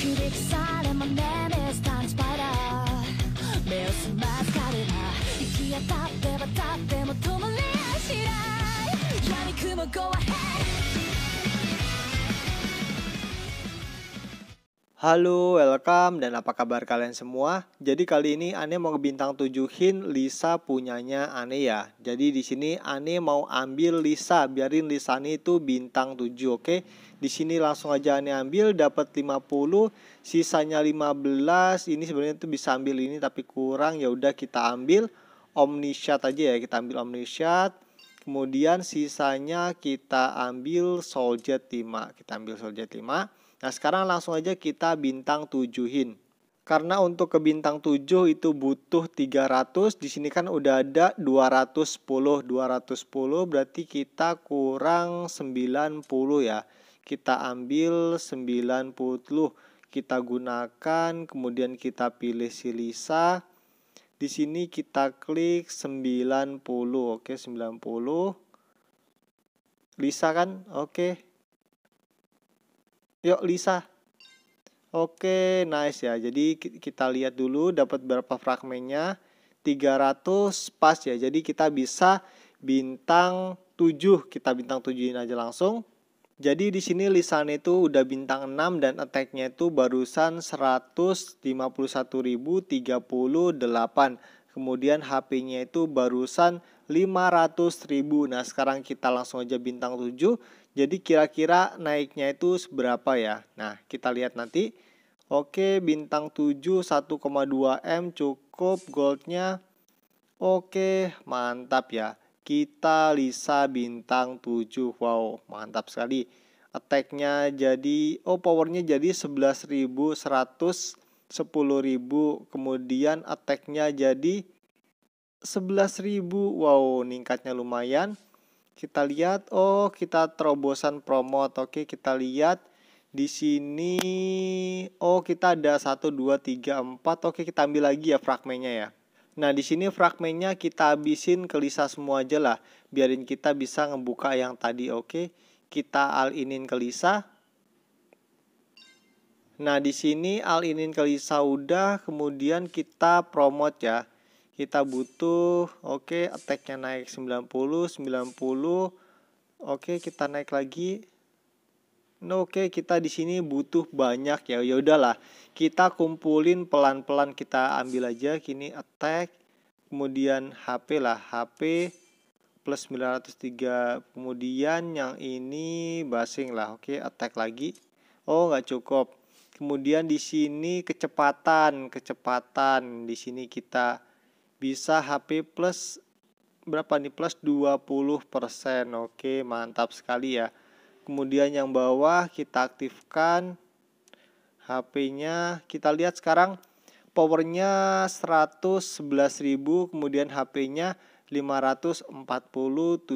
響きさでもスタンスパイダー目を澄ますれば行き当たっては立っても止まりはしない闇雲ごはん」。h Halo, welcome dan apa kabar kalian semua? Jadi kali ini Ane mau ngebintang tujuhin Lisa punyanya Ane ya. Jadi di sini Ane mau ambil Lisa, biarin Lisa ini itu bintang 7, oke? Okay? Di sini langsung aja Ane ambil dapat 50, sisanya 15. Ini sebenarnya tuh bisa ambil ini tapi kurang. Ya udah kita ambil Omniscient aja ya, kita ambil Omniscient. Kemudian sisanya kita ambil Soldier 5, kita ambil Soldier 5 Nah sekarang langsung aja kita bintang tujuhin. Karena untuk ke bintang tujuh itu butuh 300, di sini kan udah ada 210. 210 berarti kita kurang 90 ya. Kita ambil 90, kita gunakan, kemudian kita pilih silisa. Di sini kita klik 90, oke 90. Lisa kan, oke Yuk Lisa. Oke, nice ya. Jadi kita lihat dulu dapat berapa fragmennya. 300 pas ya. Jadi kita bisa bintang 7, kita bintang 7 aja langsung. Jadi di sini Lisan itu udah bintang 6 dan attack-nya itu barusan 151.038. Kemudian HP-nya itu barusan 500.000. Nah, sekarang kita langsung aja bintang 7 jadi kira-kira naiknya itu seberapa ya? Nah, kita lihat nanti. Oke, bintang 7 1,2 M cukup goldnya. Oke, mantap ya. Kita Lisa bintang 7. Wow, mantap sekali. Attacknya jadi oh powernya jadi 11.100 10.000 kemudian attacknya nya jadi 11.000. Wow, ningkatnya lumayan kita lihat oh kita terobosan promote oke kita lihat di sini oh kita ada 1 2 3 4 oke kita ambil lagi ya fragmennya ya Nah, di sini fragmennya kita habisin ke Lisa semua aja lah. Biarin kita bisa ngebuka yang tadi, oke? Kita al inin ke Lisa. Nah, di sini al inin ke Lisa udah, kemudian kita promote ya kita butuh oke okay, attacknya naik 90 90 oke okay, kita naik lagi no, nah, oke okay, kita di sini butuh banyak ya ya udahlah kita kumpulin pelan-pelan kita ambil aja kini attack kemudian HP lah HP plus 903 kemudian yang ini basing lah oke okay, attack lagi oh nggak cukup kemudian di sini kecepatan kecepatan di sini kita bisa HP plus berapa nih plus 20% oke mantap sekali ya kemudian yang bawah kita aktifkan HP-nya kita lihat sekarang powernya 111.000 kemudian HP-nya 547.000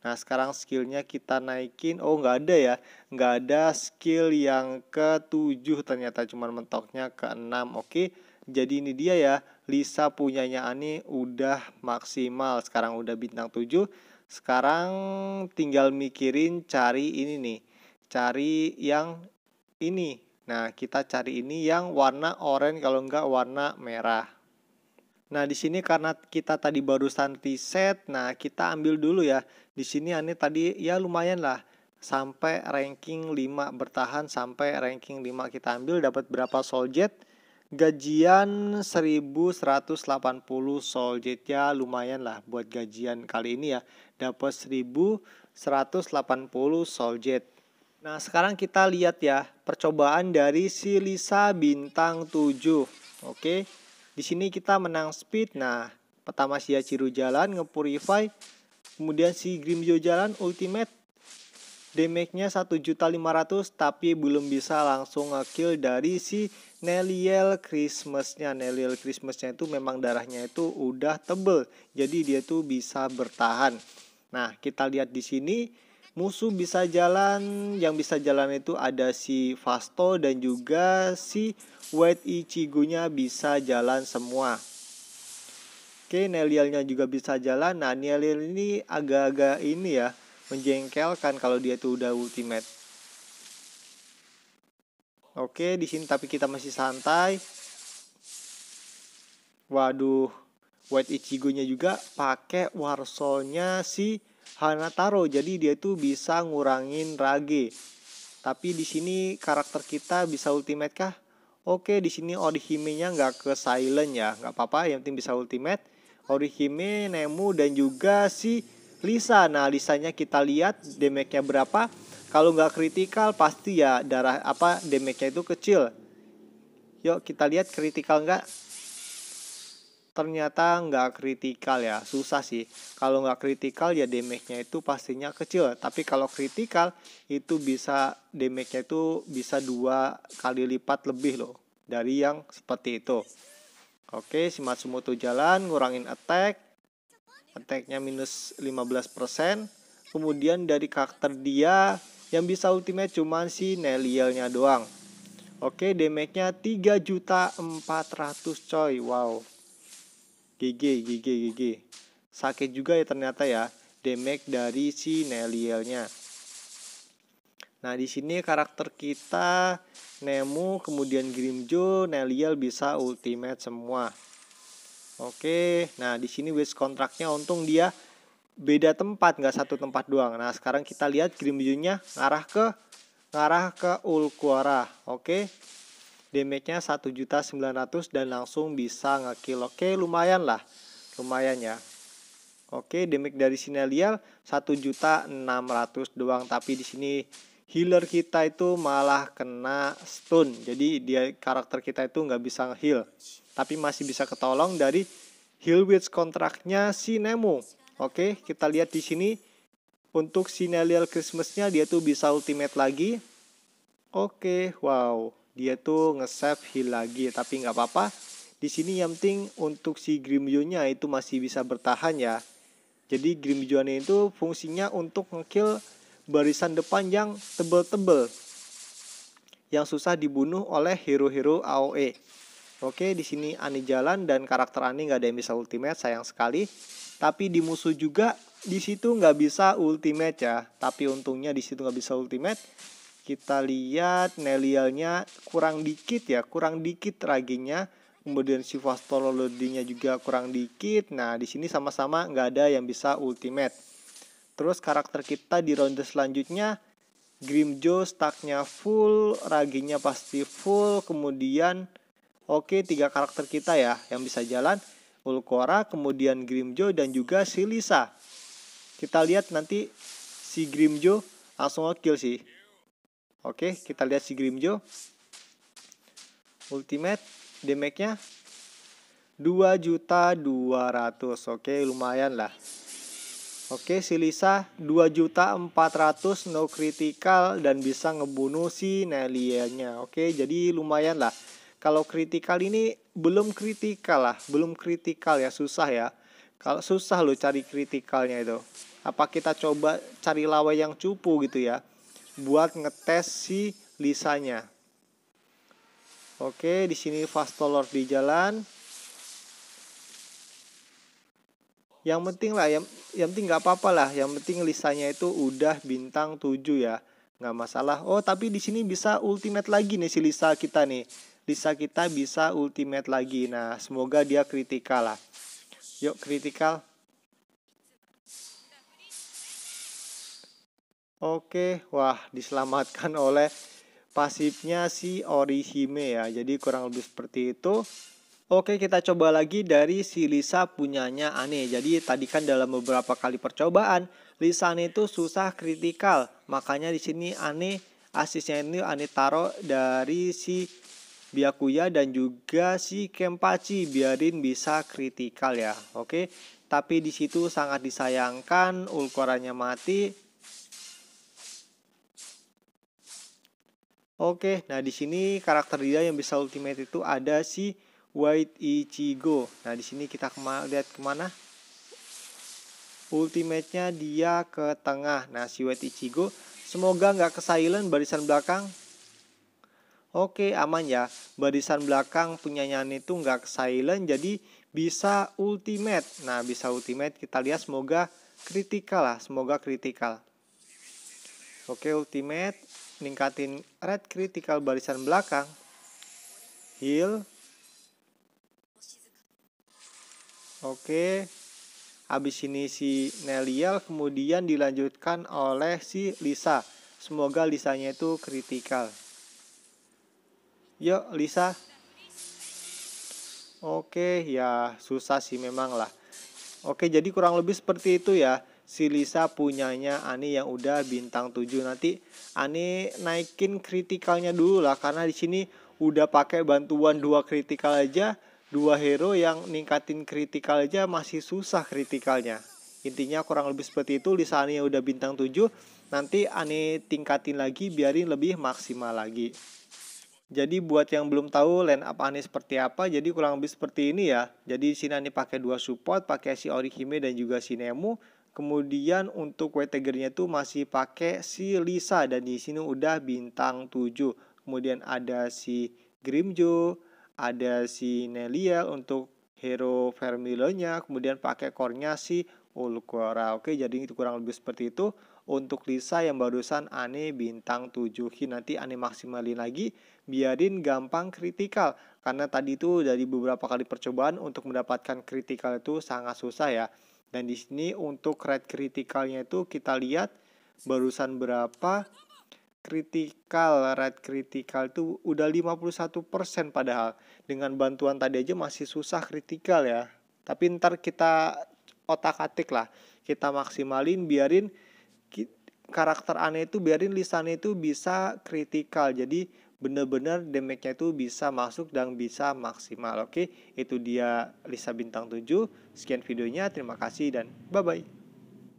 Nah sekarang skillnya kita naikin Oh nggak ada ya nggak ada skill yang ke 7 ternyata cuman mentoknya ke 6 Oke jadi ini dia ya Lisa punyanya Ani udah maksimal sekarang udah bintang 7 sekarang tinggal mikirin cari ini nih cari yang ini nah kita cari ini yang warna orange kalau enggak warna merah Nah, di sini karena kita tadi barusan reset, nah kita ambil dulu ya. Di sini Ani tadi ya lumayan lah sampai ranking 5 bertahan sampai ranking 5 kita ambil dapat berapa soljet Gajian 1180 soljet ya lumayan lah buat gajian kali ini ya. Dapat 1180 soljet. Nah sekarang kita lihat ya percobaan dari si Lisa bintang 7. Oke. Di sini kita menang speed. Nah pertama si Yachiru jalan nge-purify. Kemudian si Grimjo jalan ultimate damage-nya 1.500 tapi belum bisa langsung ngekill dari si Neliel Christmas-nya. Neliel Christmas-nya itu memang darahnya itu udah tebel. Jadi dia tuh bisa bertahan. Nah, kita lihat di sini musuh bisa jalan, yang bisa jalan itu ada si Fasto dan juga si White Ichigo-nya bisa jalan semua. Oke, Nelielnya juga bisa jalan. Nah, Neliel ini agak-agak ini ya, menjengkelkan kalau dia tuh udah ultimate. Oke, di sini tapi kita masih santai. Waduh, White Ichigo-nya juga pakai Warsonya si Hanataro. Jadi dia tuh bisa ngurangin Rage. Tapi di sini karakter kita bisa ultimate kah? Oke, di sini Orihime-nya nggak ke silent ya, nggak apa-apa. Yang penting bisa ultimate. Orihime, Nemu, dan juga si Lisa. Nah, Lisanya kita lihat damage-nya berapa. Kalau nggak kritikal pasti ya darah apa damage-nya itu kecil. Yuk kita lihat kritikal nggak. Ternyata nggak kritikal ya, susah sih. Kalau nggak kritikal ya damage-nya itu pastinya kecil. Tapi kalau kritikal itu bisa damage-nya itu bisa dua kali lipat lebih loh dari yang seperti itu. Oke, si Matsumoto jalan, ngurangin attack, attacknya minus 15% kemudian dari karakter dia yang bisa ultimate cuman si Nelielnya doang oke damage-nya 3 juta 400 coy wow GG GG GG sakit juga ya ternyata ya damage dari si Nelielnya Nah, di sini karakter kita Nemo, kemudian Grimjo, Neliel bisa ultimate semua. Oke, nah di sini wage kontraknya untung dia beda tempat nggak satu tempat doang. Nah sekarang kita lihat green bijunya ngarah ke ngarah ke Ulquara. Oke, damage-nya ratus dan langsung bisa ngekill. Oke, lumayan lah. Lumayan ya. Oke, damage dari Sinelial ratus doang tapi di sini healer kita itu malah kena stun. Jadi dia karakter kita itu nggak bisa nge-heal tapi masih bisa ketolong dari witch kontraknya si Nemo. Oke, kita lihat di sini untuk si Nellial Christmasnya dia tuh bisa ultimate lagi. Oke, wow, dia tuh nge-save heal lagi, tapi nggak apa-apa. Di sini yang penting untuk si grimjo itu masih bisa bertahan ya. Jadi grimjo itu fungsinya untuk ngekill barisan depan yang tebel-tebel yang susah dibunuh oleh hero-hero AOE. Oke, di sini Ani jalan dan karakter Ani nggak ada yang bisa ultimate, sayang sekali. Tapi di musuh juga di situ nggak bisa ultimate ya. Tapi untungnya di situ nggak bisa ultimate. Kita lihat Nelialnya kurang dikit ya, kurang dikit raginya. Kemudian si Fastolodinya juga kurang dikit. Nah, di sini sama-sama nggak ada yang bisa ultimate. Terus karakter kita di ronde selanjutnya Grimjo stacknya full, raginya pasti full, kemudian Oke, tiga karakter kita ya yang bisa jalan. Ulquora, kemudian Grimjo dan juga si Lisa. Kita lihat nanti si Grimjo langsung kill sih. Oke, kita lihat si Grimjo. Ultimate damage-nya 2 juta 200. Oke, lumayan lah. Oke, si Lisa 2 juta 400 no critical dan bisa ngebunuh si Nelia-nya. Oke, jadi lumayan lah. Kalau kritikal ini belum kritikal lah, belum kritikal ya, susah ya. Kalau susah lo cari kritikalnya itu. Apa kita coba cari lawa yang cupu gitu ya buat ngetes si lisanya. Oke, di sini Fastolor di jalan. Yang penting lah, yang, yang penting nggak apa-apa lah. Yang penting lisanya itu udah bintang 7 ya. Nggak masalah. Oh, tapi di sini bisa ultimate lagi nih si Lisa kita nih. Lisa kita bisa ultimate lagi. Nah, semoga dia kritikal lah. Yuk, kritikal. Oke, wah diselamatkan oleh pasifnya si Orihime ya. Jadi kurang lebih seperti itu. Oke, kita coba lagi dari si Lisa punyanya aneh. Jadi tadi kan dalam beberapa kali percobaan, Lisa aneh itu susah kritikal. Makanya di sini aneh asisnya ini aneh taruh dari si Biakuya dan juga si Kempachi biarin bisa kritikal ya. Oke. Tapi di situ sangat disayangkan Ulkoranya mati. Oke, nah di sini karakter dia yang bisa ultimate itu ada si White Ichigo. Nah, di sini kita kema lihat kemana? Ultimate-nya dia ke tengah. Nah, si White Ichigo semoga nggak ke silent barisan belakang. Oke aman ya Barisan belakang punyanyaan itu nggak silent Jadi bisa ultimate Nah bisa ultimate kita lihat semoga kritikal lah Semoga kritikal Oke ultimate Ningkatin red kritikal barisan belakang Heal Oke Abis ini si Nelial kemudian dilanjutkan oleh si Lisa Semoga Lisanya itu kritikal Yuk, Lisa. Oke, ya susah sih memang lah. Oke, jadi kurang lebih seperti itu ya. Si Lisa punyanya Ani yang udah bintang 7 nanti Ani naikin kritikalnya dulu lah karena di sini udah pakai bantuan dua kritikal aja, dua hero yang ningkatin kritikal aja masih susah kritikalnya. Intinya kurang lebih seperti itu Lisa Ani yang udah bintang 7 nanti Ani tingkatin lagi biarin lebih maksimal lagi. Jadi buat yang belum tahu line up Ani seperti apa, jadi kurang lebih seperti ini ya. Jadi di sini Ani pakai dua support, pakai si Orihime dan juga si Nemu. Kemudian untuk white tuh masih pakai si Lisa dan di sini udah bintang 7. Kemudian ada si Grimjo, ada si Nelia untuk hero Vermilonya, kemudian pakai core-nya si Ulquora. oke jadi itu kurang lebih seperti itu untuk Lisa yang barusan Ane bintang 7 nanti Ane maksimalin lagi biarin gampang kritikal karena tadi itu dari beberapa kali percobaan untuk mendapatkan kritikal itu sangat susah ya dan di sini untuk rate kritikalnya itu kita lihat barusan berapa kritikal rate kritikal itu udah 51% padahal dengan bantuan tadi aja masih susah kritikal ya tapi ntar kita otak-atik lah kita maksimalin biarin karakter aneh itu biarin lisannya itu bisa kritikal jadi bener-bener damage-nya itu bisa masuk dan bisa maksimal oke itu dia Lisa Bintang 7 sekian videonya terima kasih dan bye-bye